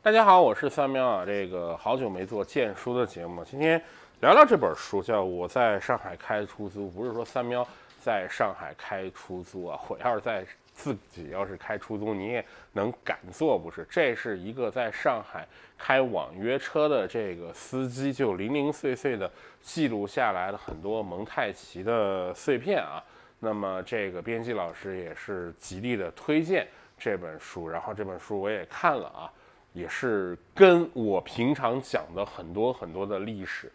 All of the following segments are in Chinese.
大家好，我是三喵啊。这个好久没做荐书的节目，今天聊聊这本书，叫《我在上海开出租》。不是说三喵在上海开出租啊，我要是在自己要是开出租，你也能敢做不是？这是一个在上海开网约车的这个司机，就零零碎碎的记录下来了很多蒙太奇的碎片啊。那么这个编辑老师也是极力的推荐这本书，然后这本书我也看了啊。也是跟我平常讲的很多很多的历史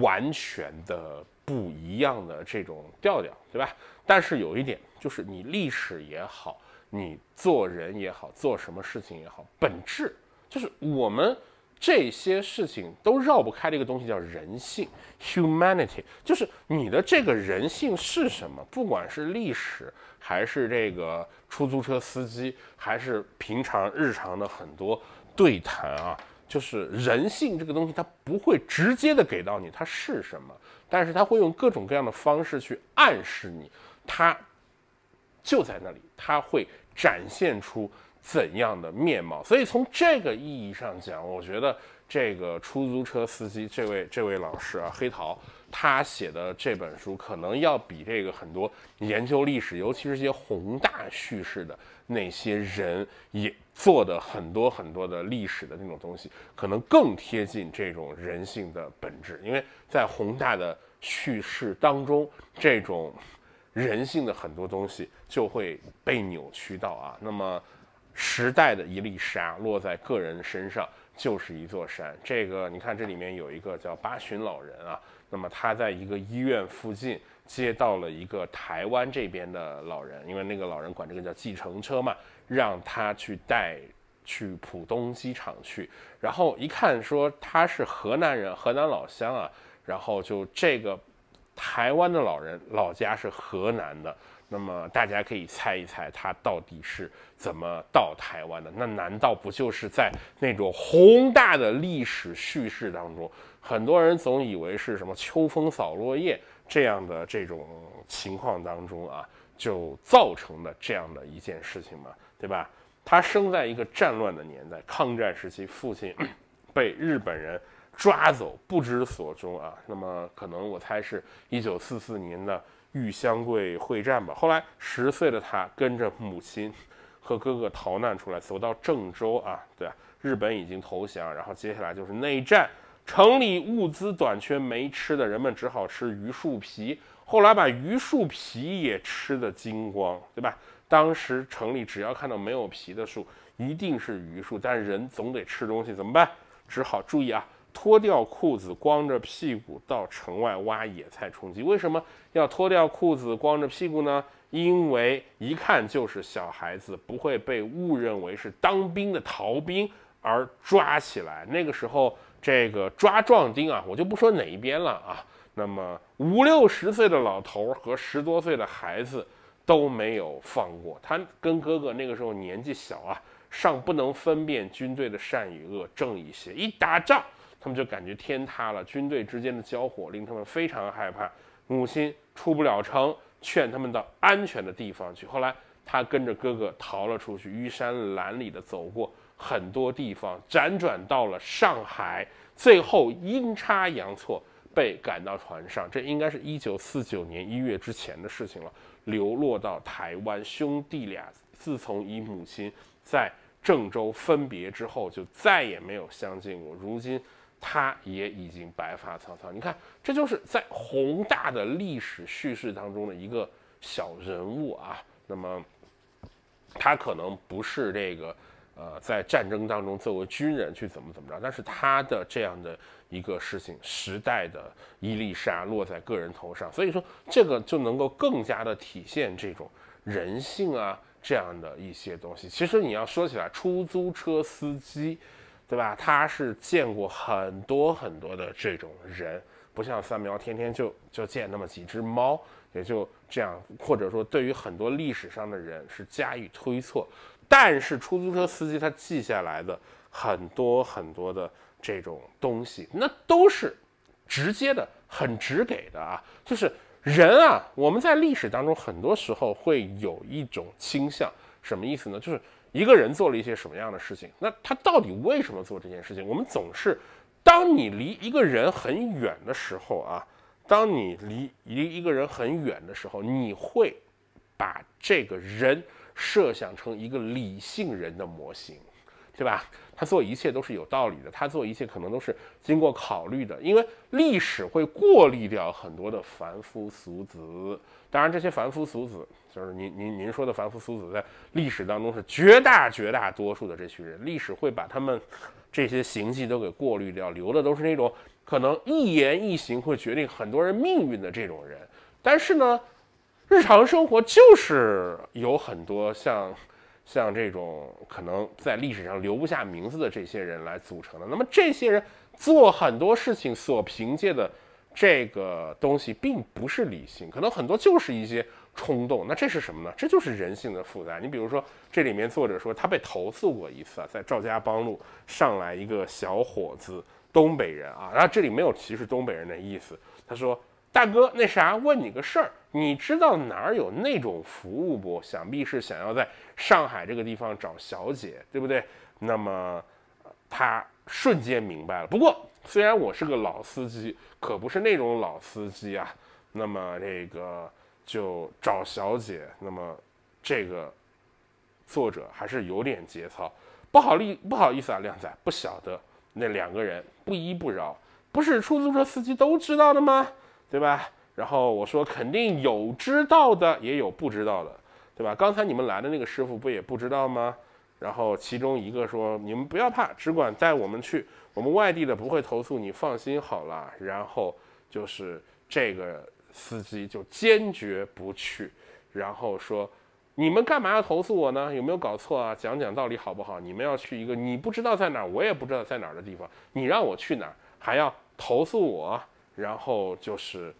完全的不一样的这种调调，对吧？但是有一点，就是你历史也好，你做人也好，做什么事情也好，本质就是我们这些事情都绕不开的一个东西，叫人性 （humanity）。就是你的这个人性是什么？不管是历史，还是这个出租车司机，还是平常日常的很多。对谈啊，就是人性这个东西，它不会直接的给到你它是什么，但是他会用各种各样的方式去暗示你，它就在那里，它会展现出怎样的面貌。所以从这个意义上讲，我觉得这个出租车司机这位这位老师啊，黑桃。他写的这本书，可能要比这个很多研究历史，尤其是些宏大叙事的那些人，也做的很多很多的历史的那种东西，可能更贴近这种人性的本质。因为在宏大的叙事当中，这种人性的很多东西就会被扭曲到啊。那么，时代的一粒沙落在个人身上。就是一座山，这个你看，这里面有一个叫八旬老人啊，那么他在一个医院附近接到了一个台湾这边的老人，因为那个老人管这个叫计程车嘛，让他去带去浦东机场去，然后一看说他是河南人，河南老乡啊，然后就这个台湾的老人老家是河南的。那么大家可以猜一猜，他到底是怎么到台湾的？那难道不就是在那种宏大的历史叙事当中，很多人总以为是什么秋风扫落叶这样的这种情况当中啊，就造成的这样的一件事情嘛，对吧？他生在一个战乱的年代，抗战时期，父亲 被日本人抓走，不知所踪啊。那么可能我猜是一九四四年的。豫湘桂会战吧。后来十岁的他跟着母亲和哥哥逃难出来，走到郑州啊，对啊，日本已经投降，然后接下来就是内战，城里物资短缺，没吃的人们只好吃榆树皮，后来把榆树皮也吃的精光，对吧？当时城里只要看到没有皮的树，一定是榆树，但人总得吃东西，怎么办？只好注意啊。脱掉裤子，光着屁股到城外挖野菜充饥。为什么要脱掉裤子，光着屁股呢？因为一看就是小孩子，不会被误认为是当兵的逃兵而抓起来。那个时候，这个抓壮丁啊，我就不说哪一边了啊。那么五六十岁的老头和十多岁的孩子都没有放过他。跟哥哥那个时候年纪小啊，尚不能分辨军队的善与恶、正义邪，一打仗。他们就感觉天塌了，军队之间的交火令他们非常害怕。母亲出不了城，劝他们到安全的地方去。后来，他跟着哥哥逃了出去，衣衫褴褛地走过很多地方，辗转到了上海，最后阴差阳错被赶到船上。这应该是一九四九年一月之前的事情了。流落到台湾，兄弟俩自从与母亲在郑州分别之后，就再也没有相见过。如今，他也已经白发苍苍，你看，这就是在宏大的历史叙事当中的一个小人物啊。那么，他可能不是这个，呃，在战争当中作为军人去怎么怎么着，但是他的这样的一个事情，时代的伊丽莎落在个人头上，所以说这个就能够更加的体现这种人性啊，这样的一些东西。其实你要说起来，出租车司机。对吧？他是见过很多很多的这种人，不像三苗天天就就见那么几只猫，也就这样。或者说，对于很多历史上的人是加以推测。但是出租车司机他记下来的很多很多的这种东西，那都是直接的、很直给的啊。就是人啊，我们在历史当中很多时候会有一种倾向，什么意思呢？就是。一个人做了一些什么样的事情？那他到底为什么做这件事情？我们总是，当你离一个人很远的时候啊，当你离离一个人很远的时候，你会把这个人设想成一个理性人的模型。对吧？他做一切都是有道理的，他做一切可能都是经过考虑的，因为历史会过滤掉很多的凡夫俗子。当然，这些凡夫俗子就是您您您说的凡夫俗子，在历史当中是绝大绝大多数的这群人，历史会把他们这些行迹都给过滤掉，留的都是那种可能一言一行会决定很多人命运的这种人。但是呢，日常生活就是有很多像。像这种可能在历史上留不下名字的这些人来组成的，那么这些人做很多事情所凭借的这个东西，并不是理性，可能很多就是一些冲动。那这是什么呢？这就是人性的复杂。你比如说，这里面作者说他被投诉过一次，啊，在赵家浜路上来一个小伙子，东北人啊，然后这里没有歧视东北人的意思，他说。大哥，那啥，问你个事儿，你知道哪儿有那种服务不？想必是想要在上海这个地方找小姐，对不对？那么他瞬间明白了。不过，虽然我是个老司机，可不是那种老司机啊。那么这个就找小姐，那么这个作者还是有点节操，不好意不好意思啊，靓仔不晓得。那两个人不依不饶，不是出租车司机都知道的吗？对吧？然后我说肯定有知道的，也有不知道的，对吧？刚才你们来的那个师傅不也不知道吗？然后其中一个说：“你们不要怕，只管带我们去，我们外地的不会投诉，你放心好了。”然后就是这个司机就坚决不去，然后说：“你们干嘛要投诉我呢？有没有搞错啊？讲讲道理好不好？你们要去一个你不知道在哪儿，我也不知道在哪儿的地方，你让我去哪儿还要投诉我？”然后就是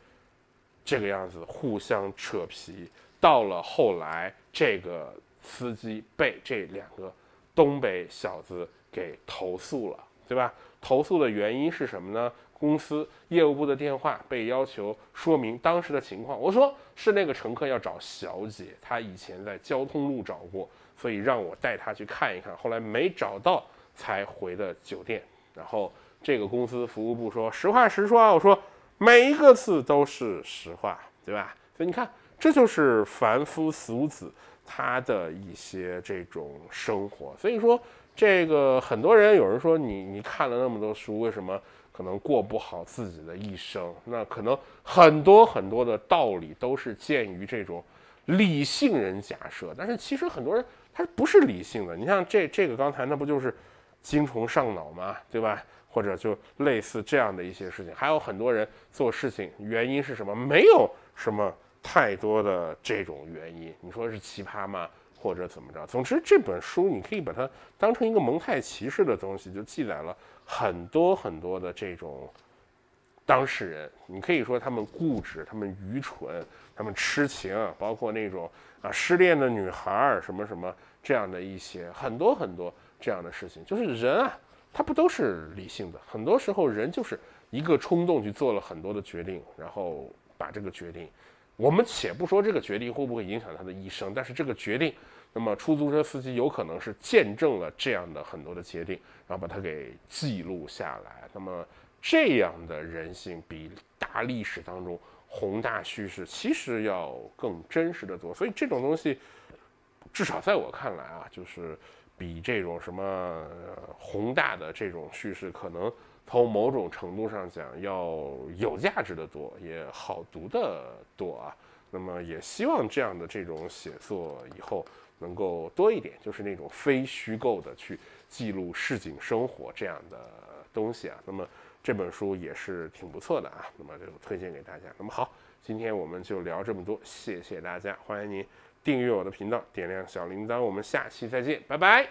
这个样子，互相扯皮。到了后来，这个司机被这两个东北小子给投诉了，对吧？投诉的原因是什么呢？公司业务部的电话被要求说明当时的情况。我说是那个乘客要找小姐，他以前在交通路找过，所以让我带他去看一看。后来没找到，才回的酒店。然后。这个公司服务部说，实话实说啊，我说每一个字都是实话，对吧？所以你看，这就是凡夫俗子他的一些这种生活。所以说，这个很多人有人说你你看了那么多书，为什么可能过不好自己的一生？那可能很多很多的道理都是鉴于这种理性人假设，但是其实很多人他不是理性的。你像这这个刚才那不就是？精虫上脑嘛，对吧？或者就类似这样的一些事情，还有很多人做事情原因是什么？没有什么太多的这种原因。你说是奇葩吗？或者怎么着？总之，这本书你可以把它当成一个蒙太奇式的东西，就记载了很多很多的这种当事人。你可以说他们固执，他们愚蠢，他们痴情，包括那种啊失恋的女孩儿什么什么这样的一些很多很多。这样的事情就是人啊，他不都是理性的？很多时候人就是一个冲动去做了很多的决定，然后把这个决定，我们且不说这个决定会不会影响他的一生，但是这个决定，那么出租车司机有可能是见证了这样的很多的决定，然后把它给记录下来。那么这样的人性比大历史当中宏大叙事其实要更真实的多。所以这种东西，至少在我看来啊，就是。比这种什么宏大的这种叙事，可能从某种程度上讲要有价值的多，也好读的多啊。那么也希望这样的这种写作以后能够多一点，就是那种非虚构的去记录市井生活这样的东西啊。那么这本书也是挺不错的啊，那么就推荐给大家。那么好，今天我们就聊这么多，谢谢大家，欢迎您。订阅我的频道，点亮小铃铛，我们下期再见，拜拜。